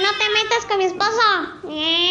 no te metas con mi esposo.